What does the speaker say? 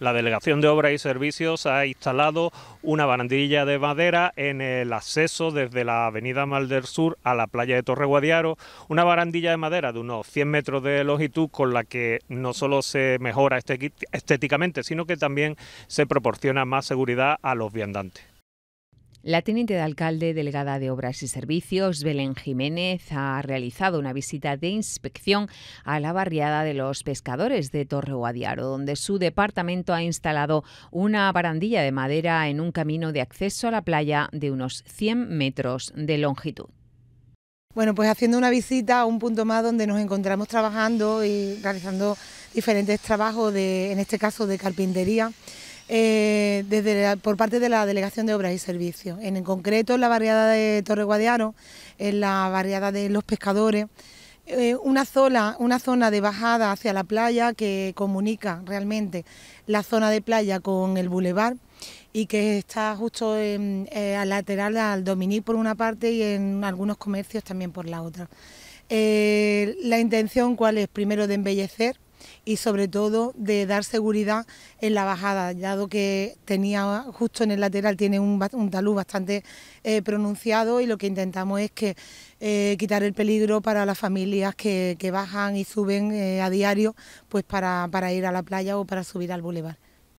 la Delegación de Obras y Servicios ha instalado una barandilla de madera en el acceso desde la avenida Malder Sur a la playa de Torre Guadiaro, una barandilla de madera de unos 100 metros de longitud con la que no solo se mejora estéticamente, sino que también se proporciona más seguridad a los viandantes. La teniente de alcalde delegada de Obras y Servicios, Belén Jiménez, ha realizado una visita de inspección a la barriada de los pescadores de Torre Guadiaro, donde su departamento ha instalado una barandilla de madera en un camino de acceso a la playa de unos 100 metros de longitud. Bueno, pues haciendo una visita a un punto más donde nos encontramos trabajando y realizando diferentes trabajos, de, en este caso de carpintería eh, desde por parte de la Delegación de Obras y Servicios. En, concreto, en la barriada de Torre Guadiaro, en la barriada de Los Pescadores, eh, una, zona, una zona de bajada hacia la playa que comunica realmente la zona de playa con el bulevar y que está justo eh, al lateral al Dominic por una parte y en algunos comercios también por la otra. la intención cuál es primero de embellecer y sobre todo de dar seguridad en la bajada, dado que tenía justo en el lateral tiene un, talud bastante eh, pronunciado y lo que intentamos es que eh, quitar el peligro para las familias que, bajan y suben eh, a diario pues para, para ir a la playa o para subir al bulevar.